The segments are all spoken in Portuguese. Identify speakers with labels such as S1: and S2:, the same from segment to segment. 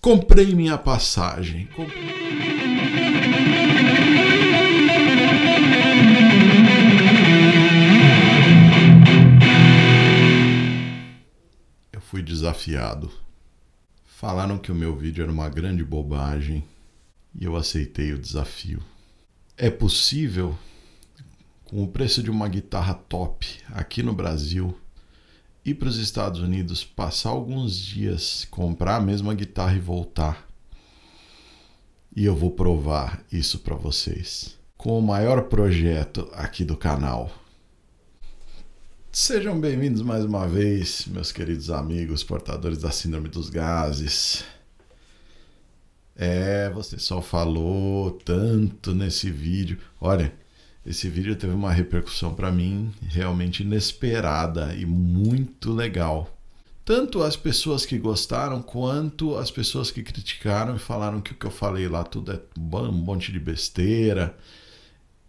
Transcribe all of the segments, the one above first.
S1: Comprei minha passagem. Eu fui desafiado. Falaram que o meu vídeo era uma grande bobagem e eu aceitei o desafio. É possível, com o preço de uma guitarra top aqui no Brasil, ir para os Estados Unidos, passar alguns dias, comprar a mesma guitarra e voltar. E eu vou provar isso para vocês com o maior projeto aqui do canal. Sejam bem-vindos mais uma vez, meus queridos amigos portadores da Síndrome dos Gases. É, você só falou tanto nesse vídeo. Olha, esse vídeo teve uma repercussão para mim realmente inesperada e muito legal. Tanto as pessoas que gostaram quanto as pessoas que criticaram e falaram que o que eu falei lá tudo é um monte de besteira.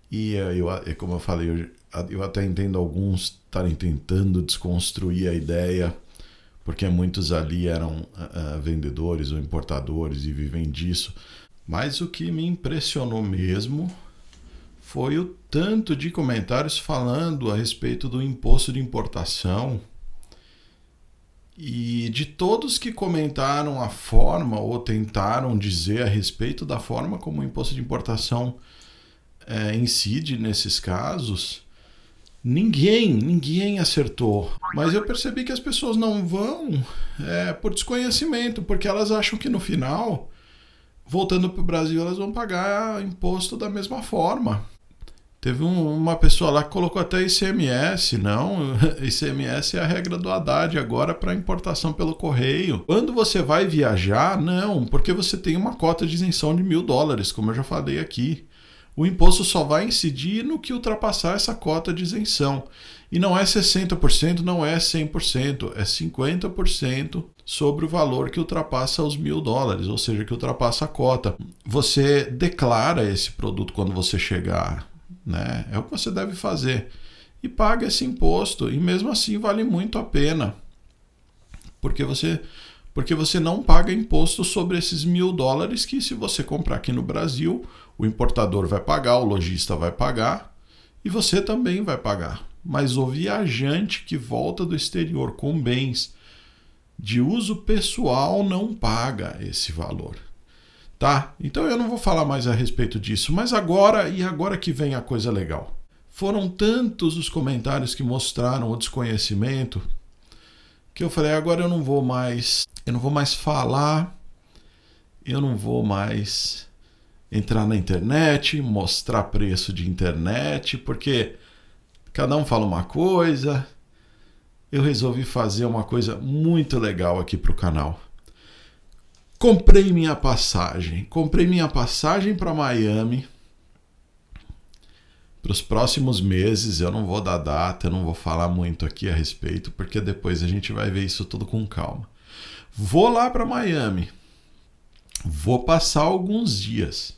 S1: E eu, como eu falei, eu, eu até entendo alguns estarem tentando desconstruir a ideia, porque muitos ali eram uh, vendedores ou importadores e vivem disso. Mas o que me impressionou mesmo foi o tanto de comentários falando a respeito do imposto de importação. E de todos que comentaram a forma ou tentaram dizer a respeito da forma como o imposto de importação é, incide nesses casos, ninguém, ninguém acertou. Mas eu percebi que as pessoas não vão é, por desconhecimento, porque elas acham que no final, voltando para o Brasil, elas vão pagar imposto da mesma forma. Teve um, uma pessoa lá que colocou até ICMS, não? ICMS é a regra do Haddad agora para importação pelo correio. Quando você vai viajar, não, porque você tem uma cota de isenção de mil dólares, como eu já falei aqui. O imposto só vai incidir no que ultrapassar essa cota de isenção. E não é 60%, não é 100%, é 50% sobre o valor que ultrapassa os mil dólares, ou seja, que ultrapassa a cota. Você declara esse produto quando você chegar né? É o que você deve fazer. E paga esse imposto. E mesmo assim vale muito a pena. Porque você, porque você não paga imposto sobre esses mil dólares que, se você comprar aqui no Brasil, o importador vai pagar, o lojista vai pagar e você também vai pagar. Mas o viajante que volta do exterior com bens de uso pessoal não paga esse valor tá? Então eu não vou falar mais a respeito disso, mas agora e agora que vem a coisa legal. Foram tantos os comentários que mostraram o desconhecimento que eu falei, agora eu não vou mais, eu não vou mais falar, eu não vou mais entrar na internet, mostrar preço de internet, porque cada um fala uma coisa. Eu resolvi fazer uma coisa muito legal aqui para o canal comprei minha passagem. Comprei minha passagem para Miami. Para os próximos meses, eu não vou dar data, eu não vou falar muito aqui a respeito, porque depois a gente vai ver isso tudo com calma. Vou lá para Miami. Vou passar alguns dias.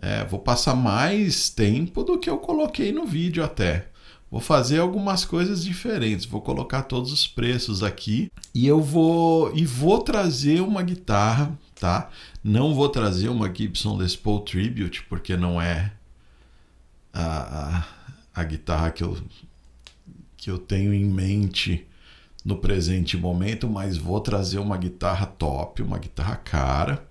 S1: É, vou passar mais tempo do que eu coloquei no vídeo até. Vou fazer algumas coisas diferentes, vou colocar todos os preços aqui e eu vou e vou trazer uma guitarra, tá? Não vou trazer uma Gibson Les Paul Tribute porque não é a, a, a guitarra que eu que eu tenho em mente no presente momento, mas vou trazer uma guitarra top, uma guitarra cara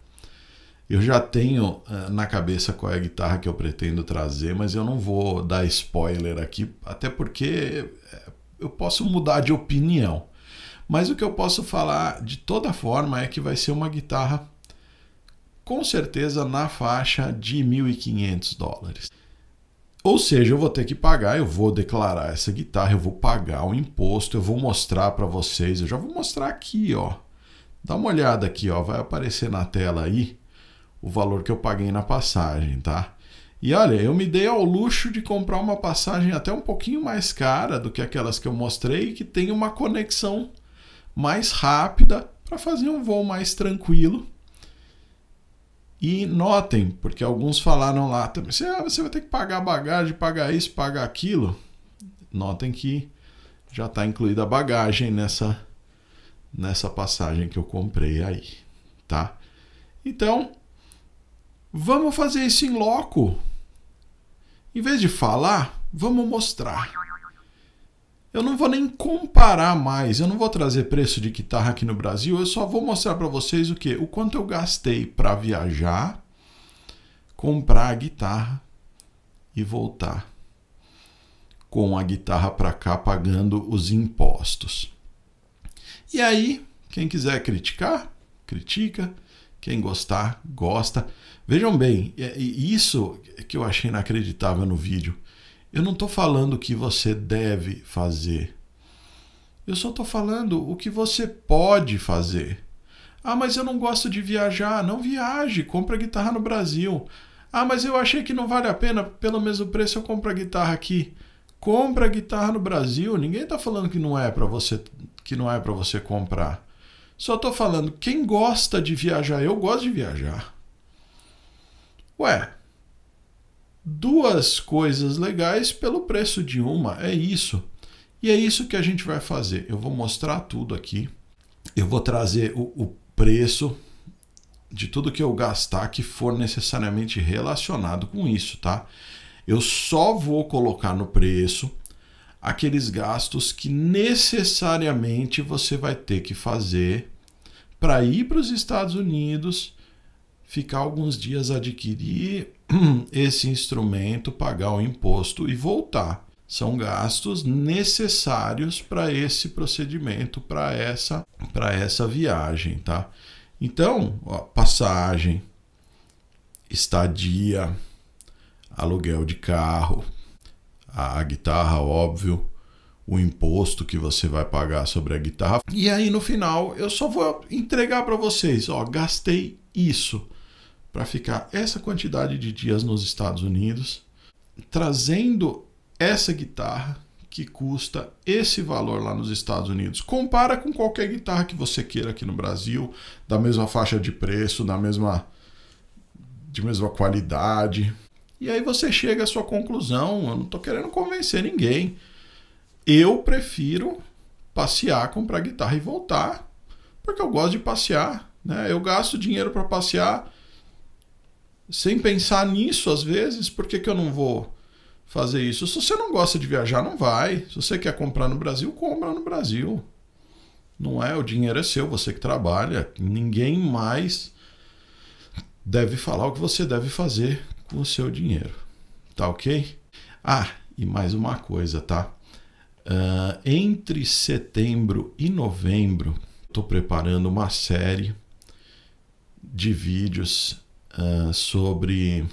S1: eu já tenho uh, na cabeça qual é a guitarra que eu pretendo trazer, mas eu não vou dar spoiler aqui, até porque eh, eu posso mudar de opinião. Mas o que eu posso falar de toda forma é que vai ser uma guitarra com certeza na faixa de 1.500 dólares. Ou seja, eu vou ter que pagar, eu vou declarar essa guitarra, eu vou pagar o imposto, eu vou mostrar para vocês, eu já vou mostrar aqui, ó. Dá uma olhada aqui, ó, vai aparecer na tela aí o valor que eu paguei na passagem, tá? E olha, eu me dei ao luxo de comprar uma passagem até um pouquinho mais cara do que aquelas que eu mostrei, que tem uma conexão mais rápida para fazer um voo mais tranquilo. E notem, porque alguns falaram lá também, ah, você vai ter que pagar bagagem, pagar isso, pagar aquilo. Notem que já está incluída a bagagem nessa, nessa passagem que eu comprei aí, tá? Então, Vamos fazer isso em loco. Em vez de falar, vamos mostrar. Eu não vou nem comparar mais, eu não vou trazer preço de guitarra aqui no Brasil, eu só vou mostrar para vocês o que, o quanto eu gastei para viajar, comprar a guitarra e voltar com a guitarra para cá pagando os impostos. E aí, quem quiser criticar, critica. Quem gostar, gosta. Vejam bem, é, isso que eu achei inacreditável no vídeo. Eu não estou falando o que você deve fazer. Eu só estou falando o que você pode fazer. Ah, mas eu não gosto de viajar. Não viaje, compra guitarra no Brasil. Ah, mas eu achei que não vale a pena, pelo mesmo preço eu compro a guitarra aqui. Compra guitarra no Brasil. Ninguém está falando que não é para você que não é para você comprar. Só estou falando, quem gosta de viajar, eu gosto de viajar. Ué, duas coisas legais pelo preço de uma, é isso. E é isso que a gente vai fazer. Eu vou mostrar tudo aqui. Eu vou trazer o, o preço de tudo que eu gastar que for necessariamente relacionado com isso, tá? Eu só vou colocar no preço aqueles gastos que necessariamente você vai ter que fazer para ir para os Estados Unidos, ficar alguns dias adquirir esse instrumento, pagar o imposto e voltar. São gastos necessários para esse procedimento, para essa, para essa viagem, tá? Então, ó, passagem, estadia, aluguel de carro, a guitarra, óbvio, o imposto que você vai pagar sobre a guitarra. E aí no final eu só vou entregar para vocês, ó, gastei isso para ficar essa quantidade de dias nos Estados Unidos, trazendo essa guitarra que custa esse valor lá nos Estados Unidos. Compara com qualquer guitarra que você queira aqui no Brasil, da mesma faixa de preço, da mesma de mesma qualidade. E aí você chega à sua conclusão, eu não estou querendo convencer ninguém. Eu prefiro passear, comprar guitarra e voltar, porque eu gosto de passear, né? Eu gasto dinheiro para passear sem pensar nisso às vezes, por que, que eu não vou fazer isso? Se você não gosta de viajar, não vai. Se você quer comprar no Brasil, compra no Brasil. Não é, o dinheiro é seu, você que trabalha, ninguém mais deve falar o que você deve fazer com o seu dinheiro. Tá OK? Ah, e mais uma coisa, tá? Uh, entre setembro e novembro, estou preparando uma série de vídeos uh, sobre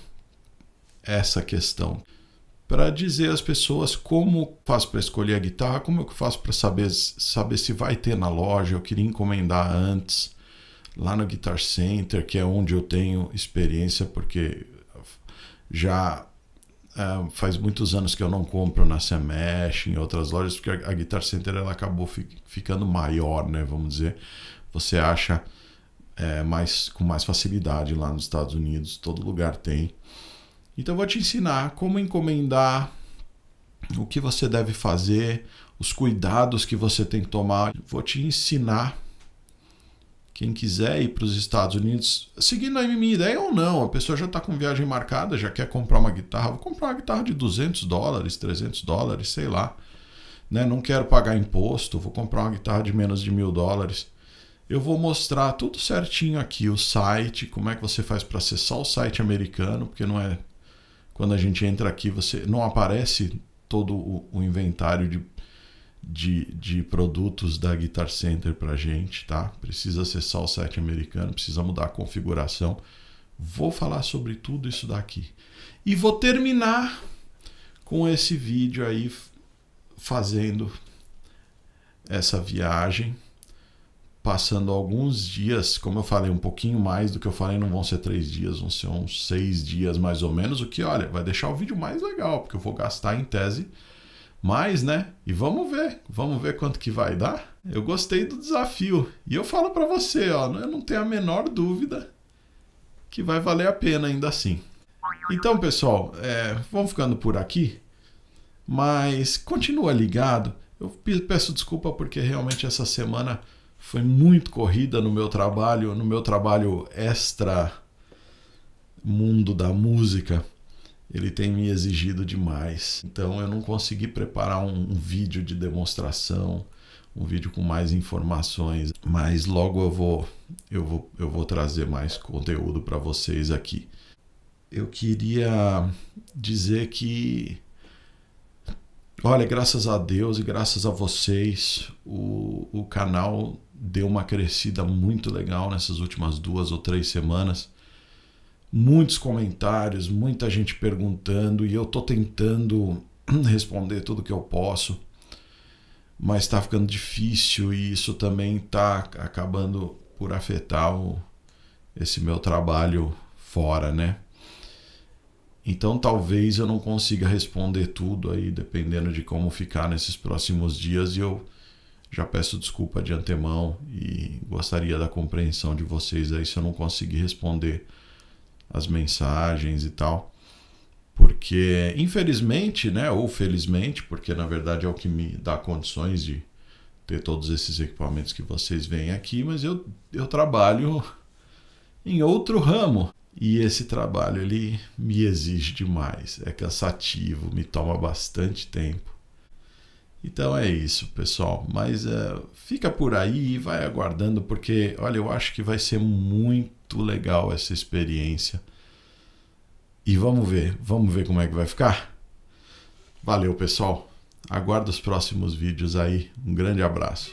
S1: essa questão. Para dizer às pessoas como faço para escolher a guitarra, como eu faço para saber, saber se vai ter na loja. Eu queria encomendar antes lá no Guitar Center, que é onde eu tenho experiência, porque já é, faz muitos anos que eu não compro na Semesh, em outras lojas, porque a, a Guitar Center ela acabou fi, ficando maior, né? Vamos dizer, você acha é, mais com mais facilidade lá nos Estados Unidos, todo lugar tem. Então eu vou te ensinar como encomendar, o que você deve fazer, os cuidados que você tem que tomar. Vou te ensinar quem quiser ir para os Estados Unidos, seguindo a minha ideia ou não, a pessoa já está com viagem marcada, já quer comprar uma guitarra, vou comprar uma guitarra de 200 dólares, 300 dólares, sei lá. Né? Não quero pagar imposto, vou comprar uma guitarra de menos de mil dólares. Eu vou mostrar tudo certinho aqui, o site, como é que você faz para acessar o site americano, porque não é quando a gente entra aqui, você não aparece todo o, o inventário de de, de produtos da Guitar Center para gente, tá? Precisa acessar o site americano, precisa mudar a configuração. Vou falar sobre tudo isso daqui. E vou terminar com esse vídeo aí fazendo essa viagem, passando alguns dias, como eu falei, um pouquinho mais do que eu falei, não vão ser três dias, vão ser uns seis dias mais ou menos, o que, olha, vai deixar o vídeo mais legal, porque eu vou gastar em tese mas, né? E vamos ver, vamos ver quanto que vai dar. Eu gostei do desafio e eu falo para você, ó, eu não tenho a menor dúvida que vai valer a pena ainda assim. Então, pessoal, é, vamos ficando por aqui, mas continua ligado. Eu peço desculpa porque realmente essa semana foi muito corrida no meu trabalho, no meu trabalho extra mundo da música ele tem me exigido demais. Então eu não consegui preparar um, um, vídeo de demonstração, um vídeo com mais informações, mas logo eu vou eu vou, eu vou trazer mais conteúdo para vocês aqui. Eu queria dizer que olha, graças a Deus e graças a vocês, o, o canal deu uma crescida muito legal nessas últimas duas ou três semanas muitos comentários, muita gente perguntando e eu tô tentando responder tudo que eu posso, mas está ficando difícil e isso também está acabando por afetar o, esse meu trabalho fora, né? Então talvez eu não consiga responder tudo aí, dependendo de como ficar nesses próximos dias, e eu já peço desculpa de antemão e gostaria da compreensão de vocês aí se eu não conseguir responder as mensagens e tal. Porque, infelizmente, né, ou felizmente, porque na verdade é o que me dá condições de ter todos esses equipamentos que vocês veem aqui, mas eu, eu trabalho em outro ramo. E esse trabalho ele me exige demais, é cansativo, me toma bastante tempo. Então é isso, pessoal. Mas uh, fica por aí e vai aguardando, porque olha, eu acho que vai ser muito legal essa experiência. E vamos ver, vamos ver como é que vai ficar. Valeu, pessoal. Aguardo os próximos vídeos aí. Um grande abraço.